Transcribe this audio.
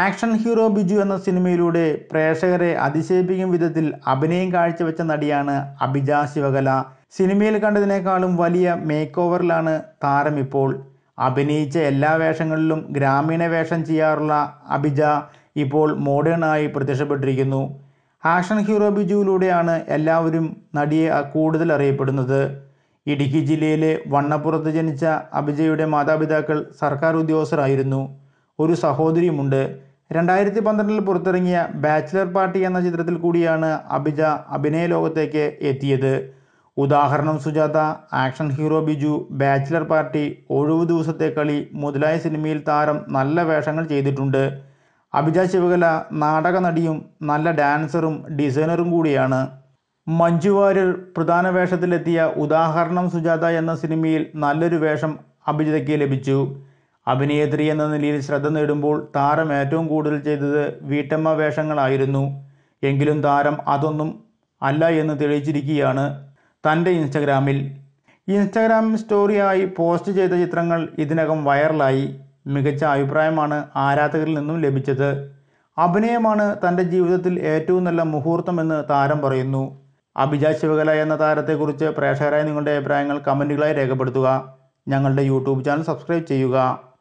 action Hero Biju എന്ന സിനിമയിലൂടെ പ്രേക്ഷകരെ അതിശയിപ്പിക്കും വിധത്തിൽ അഭിനയം കാഴ്ചവെച്ച നടിയാണ് അഭിജ ശിവകല സിനിമയിൽ കണ്ടതിനേക്കാളും വലിയ മേക്ക് ഓവറിലാണ് താരം ഇപ്പോൾ അഭിനയിച്ച എല്ലാ വേഷങ്ങളിലും ഗ്രാമീണ വേഷം ചെയ്യാറുള്ള അഭിജ ഇപ്പോൾ മോഡേണായി പ്രത്യക്ഷപ്പെട്ടിരിക്കുന്നു ആക്ഷൻ ഹീറോ ബിജുവിലൂടെയാണ് എല്ലാവരും നടിയെ കൂടുതൽ അറിയപ്പെടുന്നത് ഇടുക്കി ജില്ലയിലെ വണ്ണപ്പുറത്ത് ജനിച്ച അഭിജയുടെ മാതാപിതാക്കൾ സർക്കാർ ഉദ്യോഗസ്ഥരായിരുന്നു ഒരു സഹോദരിയുമുണ്ട് രണ്ടായിരത്തി പന്ത്രണ്ടിൽ പുറത്തിറങ്ങിയ ബാച്ചിലർ പാർട്ടി എന്ന ചിത്രത്തിൽ കൂടിയാണ് അഭിജ അഭിനയ ലോകത്തേക്ക് എത്തിയത് ഉദാഹരണം സുജാത ആക്ഷൻ ഹീറോ ബിജു ബാച്ചിലർ പാർട്ടി ഒഴിവ് ദിവസത്തെ കളി മുതലായ സിനിമയിൽ താരം നല്ല വേഷങ്ങൾ ചെയ്തിട്ടുണ്ട് അഭിജ ശിവകല നാടക നടിയും നല്ല ഡാൻസറും ഡിസൈനറും കൂടിയാണ് മഞ്ജു വാര്യർ പ്രധാന വേഷത്തിലെത്തിയ ഉദാഹരണം സുജാത എന്ന സിനിമയിൽ നല്ലൊരു വേഷം അഭിജിതയ്ക്ക് ലഭിച്ചു അഭിനേത്രി എന്ന നിലയിൽ ശ്രദ്ധ നേടുമ്പോൾ താരം ഏറ്റവും കൂടുതൽ ചെയ്തത് വീട്ടമ്മ വേഷങ്ങളായിരുന്നു എങ്കിലും താരം അതൊന്നും അല്ല എന്ന് തെളിയിച്ചിരിക്കുകയാണ് തൻ്റെ ഇൻസ്റ്റഗ്രാമിൽ ഇൻസ്റ്റഗ്രാം സ്റ്റോറിയായി പോസ്റ്റ് ചെയ്ത ചിത്രങ്ങൾ ഇതിനകം വൈറലായി മികച്ച അഭിപ്രായമാണ് ആരാധകരിൽ നിന്നും ലഭിച്ചത് അഭിനയമാണ് തൻ്റെ ജീവിതത്തിൽ ഏറ്റവും നല്ല മുഹൂർത്തമെന്ന് താരം പറയുന്നു അഭിജാ ശിവകല എന്ന താരത്തെക്കുറിച്ച് പ്രേക്ഷകരായ നിങ്ങളുടെ അഭിപ്രായങ്ങൾ കമൻറ്റുകളായി രേഖപ്പെടുത്തുക ഞങ്ങളുടെ യൂട്യൂബ് ചാനൽ സബ്സ്ക്രൈബ് ചെയ്യുക